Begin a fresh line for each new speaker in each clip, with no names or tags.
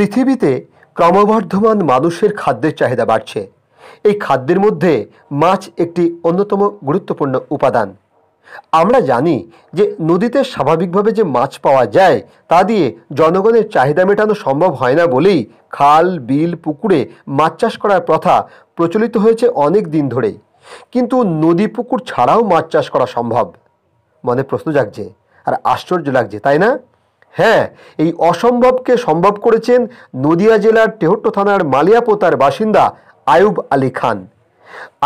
পৃথিবীতে ক্রমবর্ধমান মানুষের খাদ্যের চাহিদা বাড়ছে এই খাদ্যের মধ্যে মাছ একটি অন্যতম গুরুত্বপূর্ণ উপাদান আমরা জানি যে নদীতে স্বাভাবিকভাবে যে মাছ পাওয়া যায় তা দিয়ে জনগণের চাহিদা মেটানো সম্ভব হয় না বলেই খাল বিল পুকুরে মাছ চাষ করার প্রথা প্রচলিত হয়েছে অনেক দিন ধরেই কিন্তু নদী পুকুর ছাড়াও মাছ চাষ করা সম্ভব মনে প্রশ্ন জাগছে আর আশ্চর্য লাগছে তাই না হ্যাঁ এই অসম্ভবকে সম্ভব করেছেন নদিয়া জেলার টেহট্ট থানার মালিয়াপোতার বাসিন্দা আয়ুব আলী খান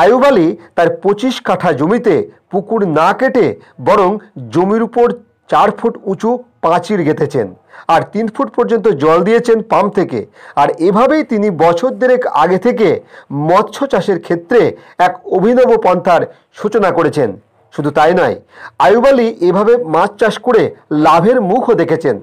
আয়ুব আলী তার পঁচিশ কাঠা জমিতে পুকুর না কেটে বরং জমির উপর চার ফুট উঁচু পাঁচির গেঁথেছেন আর তিন ফুট পর্যন্ত জল দিয়েছেন পাম্প থেকে আর এভাবেই তিনি বছর দেড়েক আগে থেকে মৎস্য চাষের ক্ষেত্রে এক অভিনব পন্থার সূচনা করেছেন শুধু তাই নয় আয়ুব আলী এভাবে মাছ চাষ করে লাভের মুখও দেখেছেন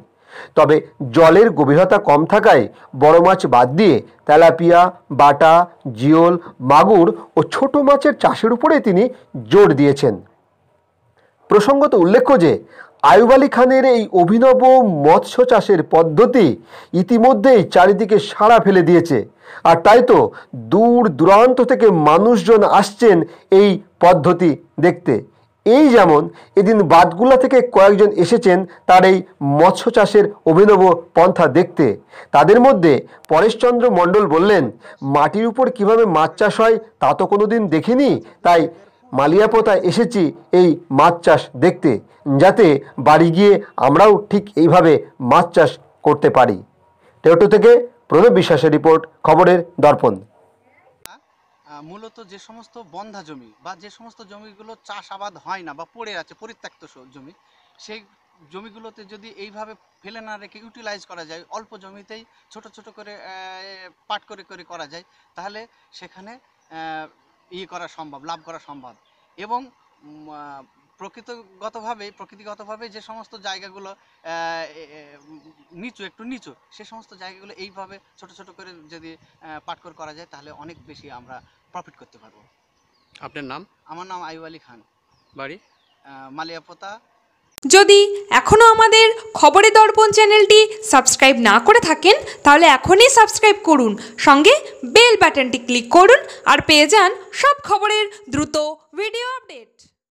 তবে জলের গভীরতা কম থাকায় বড় মাছ বাদ দিয়ে তেলাপিয়া বাটা জিওল মাগুর ও ছোট মাছের চাষের উপরে তিনি জোর দিয়েছেন প্রসঙ্গত উল্লেখ্য যে আয়ুব আলী খানের এই অভিনব মৎস্য চাষের পদ্ধতি ইতিমধ্যেই চারিদিকে সাড়া ফেলে দিয়েছে আর তাই তো দূর দূরান্ত থেকে মানুষজন আসছেন এই পদ্ধতি দেখতে এই যেমন এদিন বাদগুলা থেকে কয়েকজন এসেছেন তার এই মৎস্য চাষের অভিনব পন্থা দেখতে তাদের মধ্যে পরেশচন্দ্র মণ্ডল বললেন মাটির উপর কিভাবে মাছ চাষ হয় তা তো কোনো দিন দেখিনি তাই মালিয়াপোতা এসেছি এই মাছ চাষ দেখতে যাতে বাড়ি গিয়ে আমরাও ঠিক এইভাবে মাছ চাষ করতে পারি টেউটো থেকে প্রণব বিশ্বাসের রিপোর্ট খবরের দর্পণ
মূলত যে সমস্ত বন্ধা জমি বা যে সমস্ত জমিগুলো চাষাবাদ হয় না বা পড়ে আছে পরিত্যক্ত জমি সেই জমিগুলোতে যদি এইভাবে ফেলে না রেখে ইউটিলাইজ করা যায় অল্প জমিতেই ছোট ছোট করে পাট করে করে করা যায় তাহলে সেখানে ইয়ে করা সম্ভব লাভ করা সম্ভব এবং প্রকৃতিগতভাবে প্রকৃতিগতভাবে যে সমস্ত জায়গাগুলো নিচু একটু নিচু সে সমস্ত জায়গাগুলো এইভাবে ছোট ছোট করে যদি পাটকর করা যায় তাহলে অনেক বেশি আমরা প্রফিট করতে পারবো আপনার নাম আমার নাম আইউ আলী খান বাড়ি মালিয়াপোতা
যদি এখনও আমাদের খবরে দর্পণ চ্যানেলটি সাবস্ক্রাইব না করে থাকেন তাহলে এখনই সাবস্ক্রাইব করুন সঙ্গে বেল বাটনটি ক্লিক করুন আর পেয়ে যান সব খবরের দ্রুত
ভিডিও আপডেট